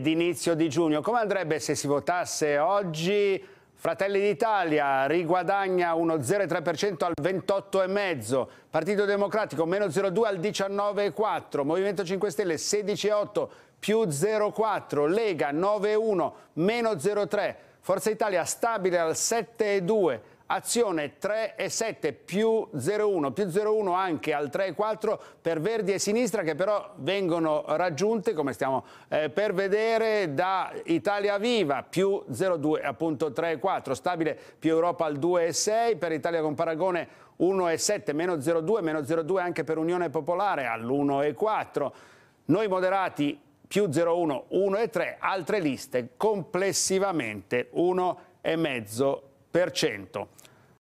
d'inizio di giugno. Come andrebbe se si votasse oggi? Fratelli d'Italia riguadagna uno 0,3% al 28,5%, Partito Democratico meno 0,2 al 19,4%, Movimento 5 Stelle 16,8 più 0,4, Lega 9,1 meno 0,3, Forza Italia stabile al 7,2%, azione 3 e 7 più 0,1, più 0,1 anche al 3 e 4 per Verdi e Sinistra che però vengono raggiunte, come stiamo eh, per vedere, da Italia Viva più 0,2, appunto 3 e 4, stabile più Europa al 2 e 6, per Italia con paragone 1,7, meno 0,2, meno 0,2 anche per Unione Popolare all'1 e 4. Noi moderati più 0,1, 1 e 3, altre liste complessivamente 1 e mezzo per cento.